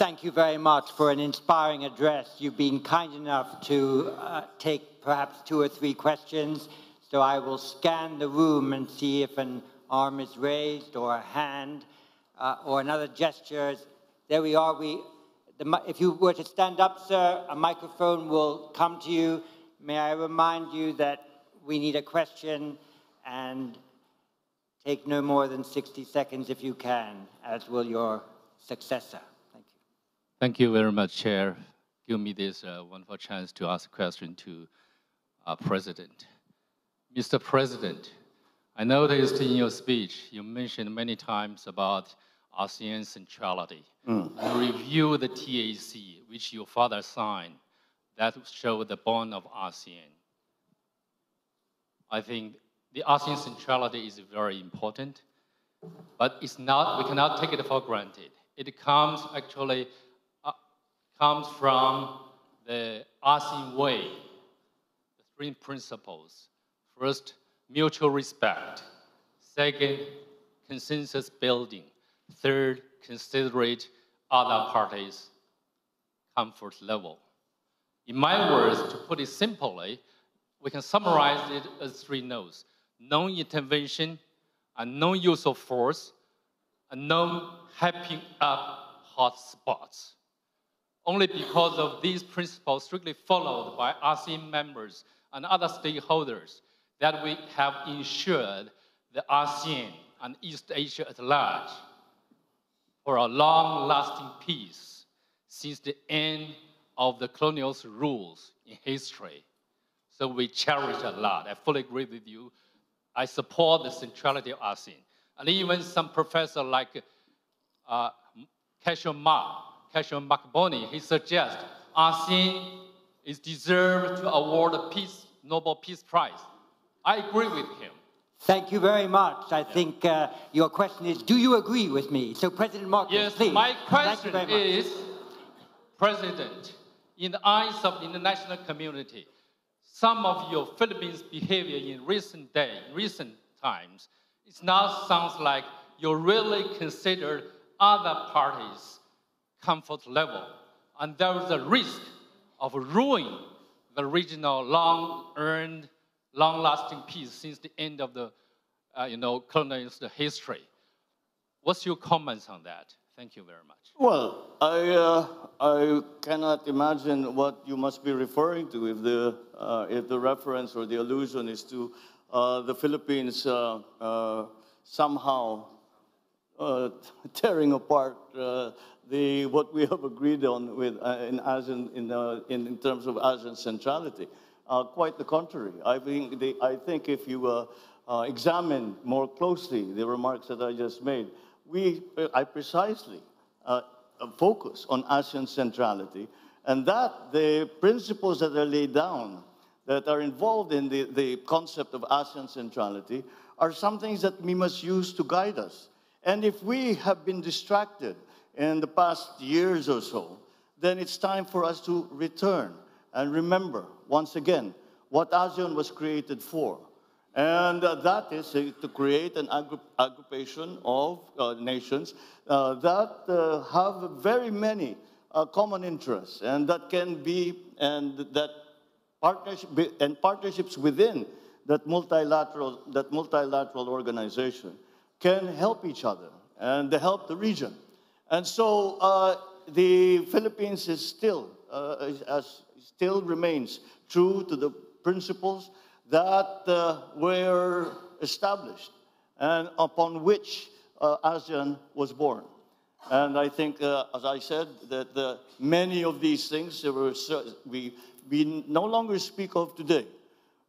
Thank you very much for an inspiring address. You've been kind enough to uh, take perhaps two or three questions. So I will scan the room and see if an arm is raised or a hand uh, or another gesture. There we are. We, the, if you were to stand up, sir, a microphone will come to you. May I remind you that we need a question and take no more than 60 seconds if you can, as will your successor. Thank you very much, Chair. Give me this uh, wonderful chance to ask a question to our President. Mr. President, I noticed in your speech you mentioned many times about ASEAN centrality. Mm. You review the TAC, which your father signed, that showed the bond of ASEAN. I think the ASEAN centrality is very important, but it's not, we cannot take it for granted. It comes actually comes from the Austin Way, the three principles. First, mutual respect. Second, consensus building. Third, considerate other parties' comfort level. In my words, to put it simply, we can summarize it as three no's. No intervention, and no use of force, and no hyping up hot spots only because of these principles strictly followed by RC members and other stakeholders that we have ensured the ASEAN and East Asia at large for a long-lasting peace since the end of the colonial rules in history. So we cherish a lot. I fully agree with you. I support the centrality of ASEAN. And even some professor like uh, Casual Ma Cashel McBoney, he suggests Asin is deserved to award a Peace, Nobel Peace Prize. I agree with him. Thank you very much. I yeah. think uh, your question is, do you agree with me? So, President Marcos, yes, please. my question is, President, in the eyes of the international community, some of your Philippines' behavior in recent day, recent times, it now sounds like you really consider other parties comfort level, and there is a risk of ruining the regional long-earned, long-lasting peace since the end of the, uh, you know, colonialist history. What's your comments on that? Thank you very much. Well, I, uh, I cannot imagine what you must be referring to if the, uh, if the reference or the allusion is to uh, the Philippines uh, uh, somehow uh, tearing apart uh, the, what we have agreed on with, uh, in, ASEAN, in, uh, in, in, terms of ASEAN centrality. Uh, quite the contrary. I think, I think if you uh, examine more closely the remarks that I just made, we, I precisely focus on ASEAN centrality and that the principles that are laid down that are involved in the, the concept of ASEAN centrality are some things that we must use to guide us. And if we have been distracted in the past years or so, then it's time for us to return and remember once again what ASEAN was created for. And uh, that is uh, to create an aggregation of uh, nations uh, that uh, have very many uh, common interests and that can be, and that partnership, and partnerships within that multilateral, that multilateral organization can help each other and they help the region. And so uh, the Philippines is still, uh, as still remains true to the principles that uh, were established and upon which uh, ASEAN was born. And I think, uh, as I said, that uh, many of these things were, we, we no longer speak of today,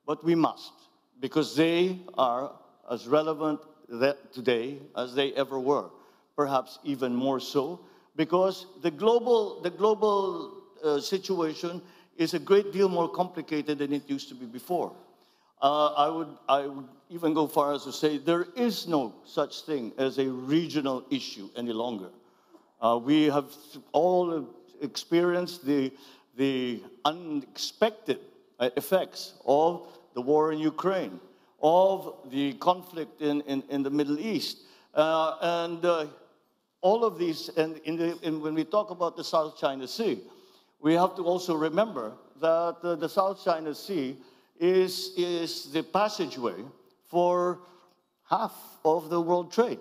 but we must, because they are as relevant that today as they ever were, perhaps even more so, because the global, the global uh, situation is a great deal more complicated than it used to be before. Uh, I, would, I would even go far as to say there is no such thing as a regional issue any longer. Uh, we have all experienced the, the unexpected uh, effects of the war in Ukraine of the conflict in, in, in the Middle East. Uh, and uh, all of these, and the, when we talk about the South China Sea, we have to also remember that uh, the South China Sea is, is the passageway for half of the world trade.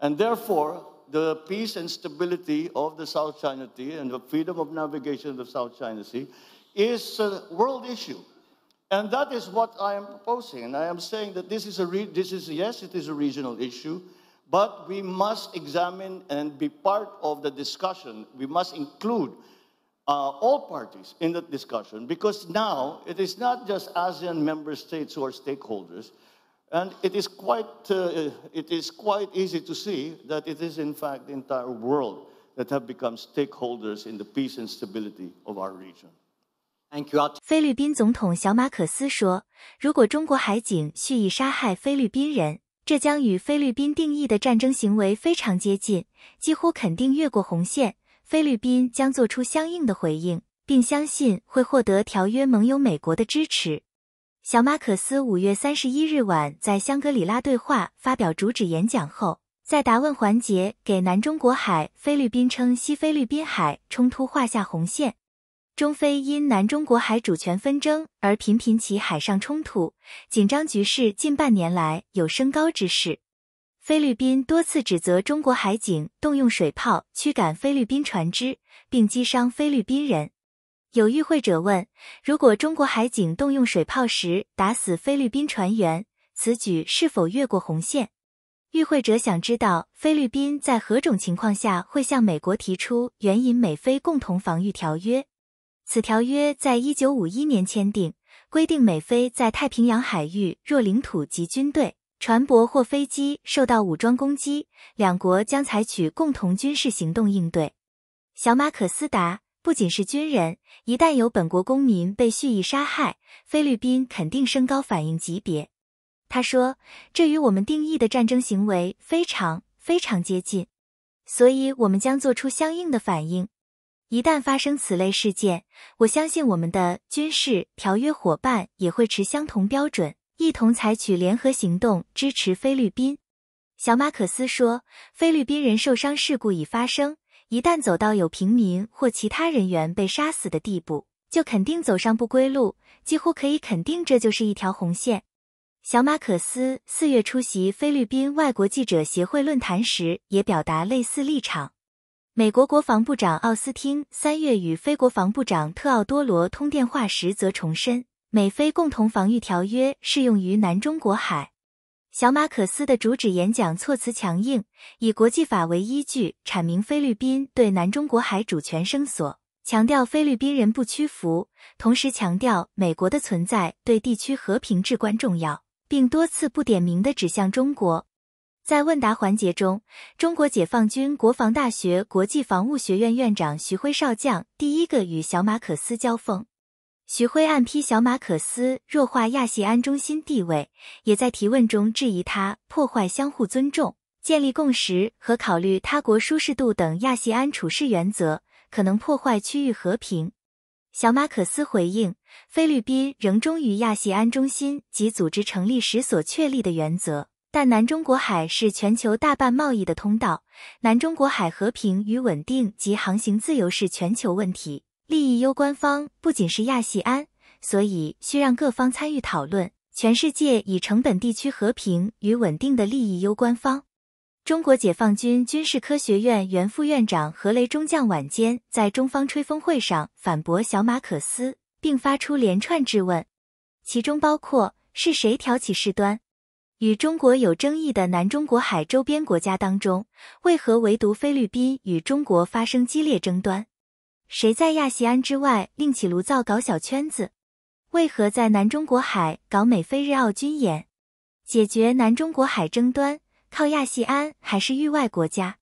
And therefore, the peace and stability of the South China Sea and the freedom of navigation of the South China Sea is a world issue. And that is what I am proposing. And I am saying that this is a re- this is yes, it is a regional issue, but we must examine and be part of the discussion. We must include uh, all parties in that discussion because now it is not just ASEAN member states who are stakeholders, and it is quite uh, it is quite easy to see that it is in fact the entire world that have become stakeholders in the peace and stability of our region. 菲律宾总统小马可斯说：“如果中国海警蓄意杀害菲律宾人，这将与菲律宾定义的战争行为非常接近，几乎肯定越过红线。菲律宾将做出相应的回应，并相信会获得条约盟友美国的支持。”小马可斯五月三十一日晚在香格里拉对话发表主旨演讲后，在答问环节给南中国海、菲律宾称西菲律宾海冲突画下红线。中菲因南中国海主权纷争而频频起海上冲突，紧张局势近半年来有升高之势。菲律宾多次指责中国海警动用水炮驱赶菲律宾船只，并击伤菲律宾人。有与会者问：如果中国海警动用水炮时打死菲律宾船员，此举是否越过红线？与会者想知道菲律宾在何种情况下会向美国提出援引美菲共同防御条约？此条约在一九五一年签订，规定美菲在太平洋海域若领土及军队、船舶或飞机受到武装攻击，两国将采取共同军事行动应对。小马可斯达不仅是军人，一旦有本国公民被蓄意杀害，菲律宾肯定升高反应级别。他说：“这与我们定义的战争行为非常非常接近，所以我们将做出相应的反应。”一旦发生此类事件，我相信我们的军事条约伙伴也会持相同标准，一同采取联合行动支持菲律宾。小马可斯说：“菲律宾人受伤事故已发生，一旦走到有平民或其他人员被杀死的地步，就肯定走上不归路，几乎可以肯定这就是一条红线。”小马可斯四月出席菲律宾外国记者协会论坛时也表达类似立场。美国国防部长奥斯汀三月与非国防部长特奥多罗通电话时，则重申美菲共同防御条约适用于南中国海。小马可斯的主旨演讲措辞强硬，以国际法为依据阐明菲律宾对南中国海主权声索，强调菲律宾人不屈服，同时强调美国的存在对地区和平至关重要，并多次不点名的指向中国。在问答环节中，中国解放军国防大学国际防务学院院长徐辉少将第一个与小马可斯交锋。徐辉暗批小马可斯弱化亚细安中心地位，也在提问中质疑他破坏相互尊重、建立共识和考虑他国舒适度等亚细安处事原则，可能破坏区域和平。小马可斯回应，菲律宾仍忠于亚细安中心及组织成立时所确立的原则。但南中国海是全球大半贸易的通道，南中国海和平与稳定及航行自由是全球问题，利益攸关方不仅是亚细安，所以需让各方参与讨论，全世界以成本地区和平与稳定的利益攸关方。中国解放军军事科学院原副院长何雷中将晚间在中方吹风会上反驳小马可斯，并发出连串质问，其中包括是谁挑起事端。与中国有争议的南中国海周边国家当中，为何唯独菲律宾与中国发生激烈争端？谁在亚细安之外另起炉灶搞小圈子？为何在南中国海搞美菲日澳军演？解决南中国海争端靠亚细安还是域外国家？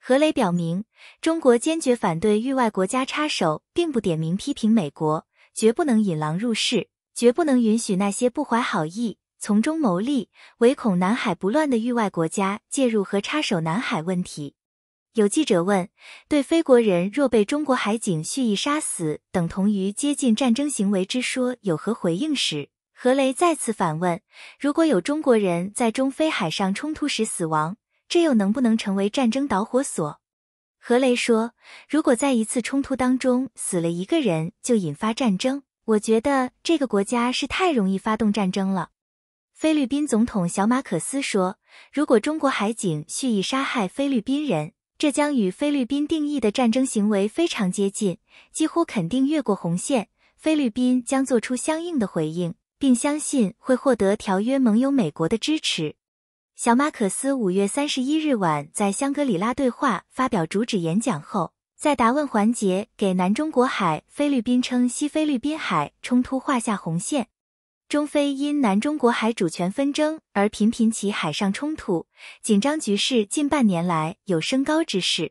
何雷表明，中国坚决反对域外国家插手，并不点名批评美国，绝不能引狼入室，绝不能允许那些不怀好意。从中谋利，唯恐南海不乱的域外国家介入和插手南海问题。有记者问，对非国人若被中国海警蓄意杀死，等同于接近战争行为之说有何回应时，何雷再次反问：如果有中国人在中非海上冲突时死亡，这又能不能成为战争导火索？何雷说：如果在一次冲突当中死了一个人就引发战争，我觉得这个国家是太容易发动战争了。菲律宾总统小马可斯说，如果中国海警蓄意杀害菲律宾人，这将与菲律宾定义的战争行为非常接近，几乎肯定越过红线。菲律宾将做出相应的回应，并相信会获得条约盟友美国的支持。小马可斯五月三十一日晚在香格里拉对话发表主旨演讲后，在答问环节给南中国海、菲律宾称西菲律宾海冲突画下红线。中菲因南中国海主权纷争而频频起海上冲突，紧张局势近半年来有升高之势。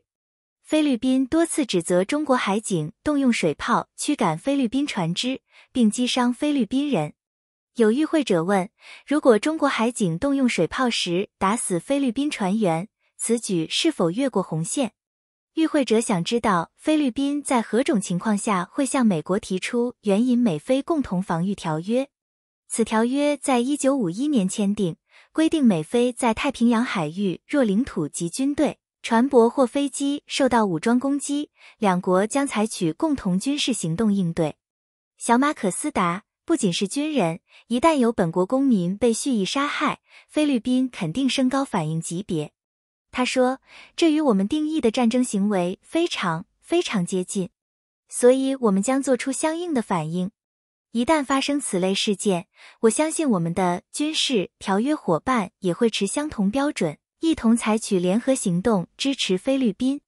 菲律宾多次指责中国海警动用水炮驱赶菲律宾船只，并击伤菲律宾人。有与会者问：如果中国海警动用水炮时打死菲律宾船员，此举是否越过红线？与会者想知道菲律宾在何种情况下会向美国提出援引美菲共同防御条约？此条约在一九五一年签订，规定美菲在太平洋海域若领土及军队、船舶或飞机受到武装攻击，两国将采取共同军事行动应对。小马可斯达不仅是军人，一旦有本国公民被蓄意杀害，菲律宾肯定升高反应级别。他说：“这与我们定义的战争行为非常非常接近，所以我们将做出相应的反应。”一旦发生此类事件，我相信我们的军事条约伙伴也会持相同标准，一同采取联合行动支持菲律宾。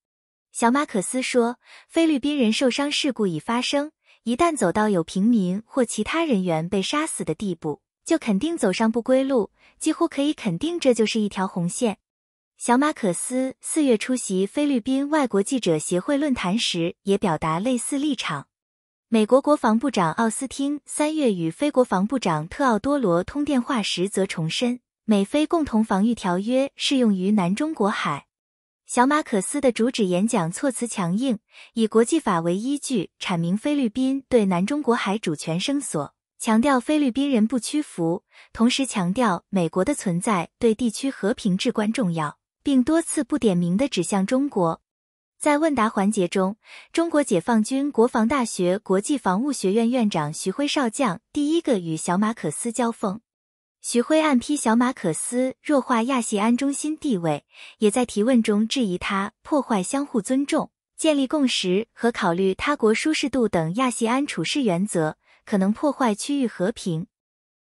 小马可斯说：“菲律宾人受伤事故已发生，一旦走到有平民或其他人员被杀死的地步，就肯定走上不归路，几乎可以肯定这就是一条红线。”小马可斯四月出席菲律宾外国记者协会论坛时也表达类似立场。美国国防部长奥斯汀三月与非国防部长特奥多罗通电话时，则重申美菲共同防御条约适用于南中国海。小马可斯的主旨演讲措辞强硬，以国际法为依据阐明菲律宾对南中国海主权声索，强调菲律宾人不屈服，同时强调美国的存在对地区和平至关重要，并多次不点名的指向中国。在问答环节中，中国解放军国防大学国际防务学院院长徐辉少将第一个与小马可斯交锋。徐辉暗批小马可斯弱化亚细安中心地位，也在提问中质疑他破坏相互尊重、建立共识和考虑他国舒适度等亚细安处事原则，可能破坏区域和平。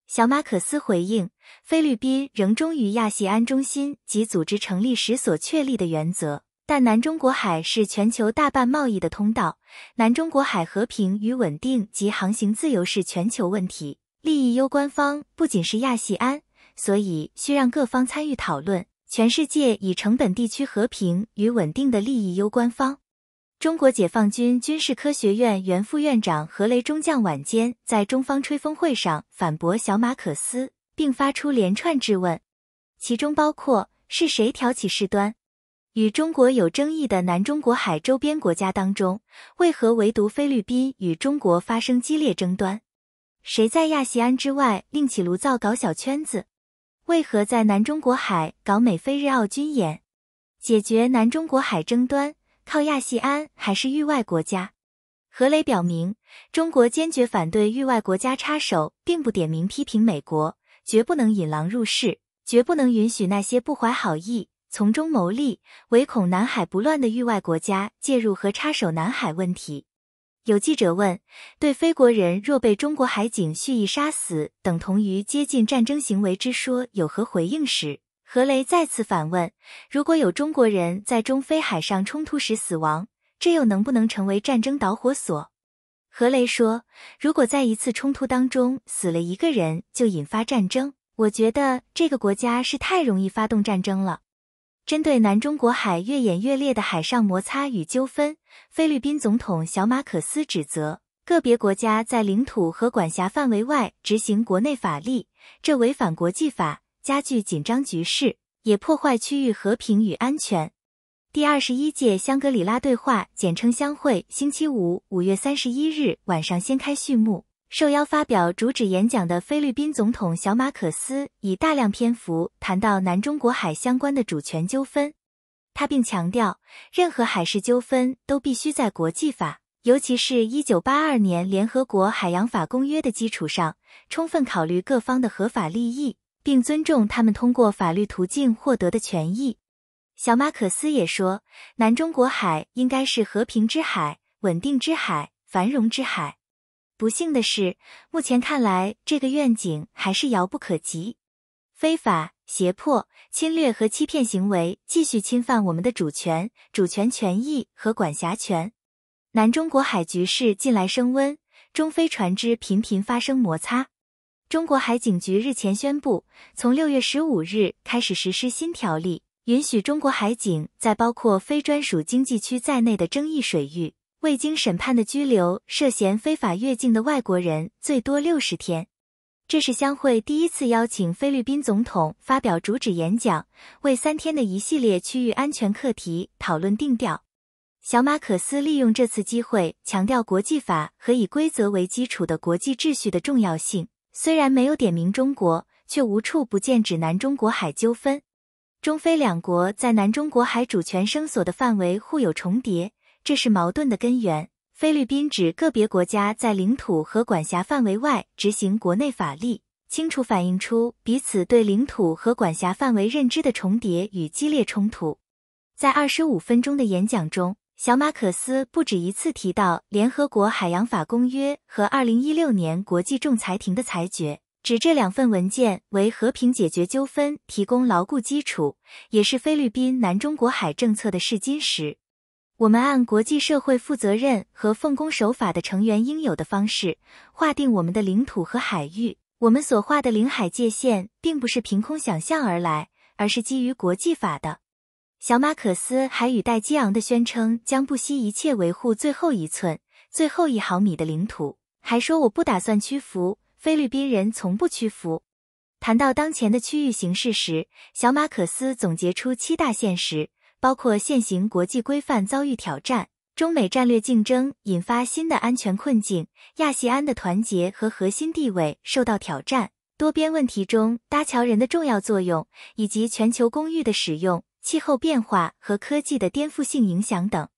小马可斯回应，菲律宾仍忠于亚细安中心及组织成立时所确立的原则。但南中国海是全球大半贸易的通道，南中国海和平与稳定及航行自由是全球问题，利益攸关方不仅是亚细安，所以需让各方参与讨论，全世界以成本地区和平与稳定的利益攸关方。中国解放军军事科学院原副院长何雷中将晚间在中方吹风会上反驳小马可斯，并发出连串质问，其中包括是谁挑起事端。与中国有争议的南中国海周边国家当中，为何唯独菲律宾与中国发生激烈争端？谁在亚细安之外另起炉灶搞小圈子？为何在南中国海搞美菲日澳军演？解决南中国海争端，靠亚细安还是域外国家？何雷表明，中国坚决反对域外国家插手，并不点名批评美国，绝不能引狼入室，绝不能允许那些不怀好意。从中谋利，唯恐南海不乱的域外国家介入和插手南海问题。有记者问，对非国人若被中国海警蓄意杀死，等同于接近战争行为之说有何回应时，何雷再次反问：如果有中国人在中非海上冲突时死亡，这又能不能成为战争导火索？何雷说：如果在一次冲突当中死了一个人就引发战争，我觉得这个国家是太容易发动战争了。针对南中国海越演越烈的海上摩擦与纠纷，菲律宾总统小马可斯指责个别国家在领土和管辖范围外执行国内法律，这违反国际法，加剧紧张局势，也破坏区域和平与安全。第二十一届香格里拉对话（简称香会）星期五五月三十一日晚上掀开序幕。受邀发表主旨演讲的菲律宾总统小马可斯以大量篇幅谈到南中国海相关的主权纠纷。他并强调，任何海事纠纷都必须在国际法，尤其是1982年联合国海洋法公约的基础上，充分考虑各方的合法利益，并尊重他们通过法律途径获得的权益。小马可斯也说，南中国海应该是和平之海、稳定之海、繁荣之海。不幸的是，目前看来，这个愿景还是遥不可及。非法胁迫、侵略和欺骗行为继续侵犯我们的主权、主权权益和管辖权。南中国海局势近来升温，中非船只频频发生摩擦。中国海警局日前宣布，从六月十五日开始实施新条例，允许中国海警在包括非专属经济区在内的争议水域。未经审判的拘留涉嫌非法越境的外国人最多六十天。这是相会第一次邀请菲律宾总统发表主旨演讲，为三天的一系列区域安全课题讨论定调。小马可斯利用这次机会强调国际法和以规则为基础的国际秩序的重要性。虽然没有点名中国，却无处不见指南中国海纠纷。中非两国在南中国海主权声索的范围互有重叠。这是矛盾的根源。菲律宾指个别国家在领土和管辖范围外执行国内法律，清楚反映出彼此对领土和管辖范围认知的重叠与激烈冲突。在二十五分钟的演讲中，小马可斯不止一次提到《联合国海洋法公约》和二零一六年国际仲裁庭的裁决，指这两份文件为和平解决纠纷提供牢固基础，也是菲律宾南中国海政策的试金石。我们按国际社会负责任和奉公守法的成员应有的方式，划定我们的领土和海域。我们所划的领海界限，并不是凭空想象而来，而是基于国际法的。小马可斯还语带激昂地宣称，将不惜一切维护最后一寸、最后一毫米的领土，还说我不打算屈服。菲律宾人从不屈服。谈到当前的区域形势时，小马可斯总结出七大现实。包括现行国际规范遭遇挑战、中美战略竞争引发新的安全困境、亚细安的团结和核心地位受到挑战、多边问题中搭桥人的重要作用，以及全球公域的使用、气候变化和科技的颠覆性影响等。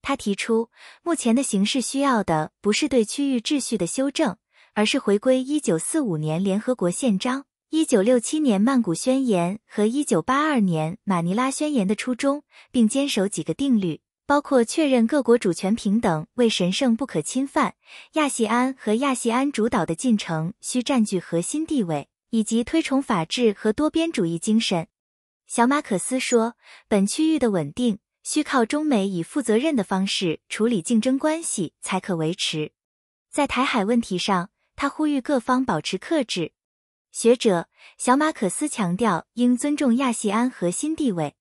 他提出，目前的形势需要的不是对区域秩序的修正，而是回归一九四五年联合国宪章。一九六七年曼谷宣言和一九八二年马尼拉宣言的初衷，并坚守几个定律，包括确认各国主权平等为神圣不可侵犯、亚细安和亚细安主导的进程需占据核心地位，以及推崇法治和多边主义精神。小马可斯说，本区域的稳定需靠中美以负责任的方式处理竞争关系才可维持。在台海问题上，他呼吁各方保持克制。学者小马可斯强调，应尊重亚细安核心地位。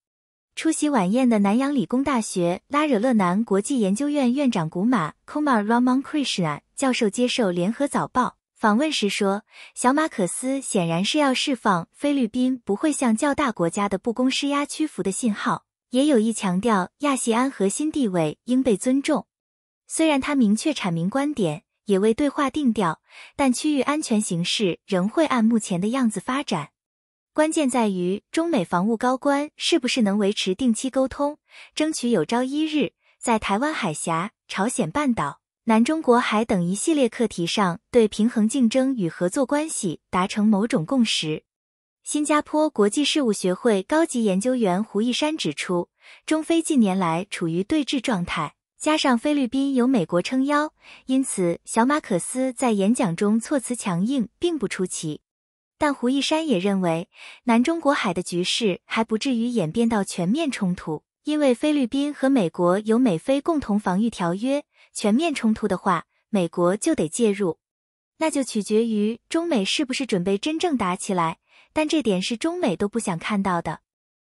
出席晚宴的南洋理工大学拉惹勒南国际研究院院长古马 Kumar Ramon k r i s h n a 教授接受《联合早报》访问时说：“小马可斯显然是要释放菲律宾不会向较大国家的不公施压屈服的信号，也有意强调亚细安核心地位应被尊重。虽然他明确阐明观点。”也为对话定调，但区域安全形势仍会按目前的样子发展。关键在于，中美防务高官是不是能维持定期沟通，争取有朝一日在台湾海峡、朝鲜半岛、南中国海等一系列课题上，对平衡竞争与合作关系达成某种共识。新加坡国际事务学会高级研究员胡一山指出，中非近年来处于对峙状态。加上菲律宾有美国撑腰，因此小马可斯在演讲中措辞强硬，并不出奇。但胡一山也认为，南中国海的局势还不至于演变到全面冲突，因为菲律宾和美国有美菲共同防御条约。全面冲突的话，美国就得介入，那就取决于中美是不是准备真正打起来。但这点是中美都不想看到的。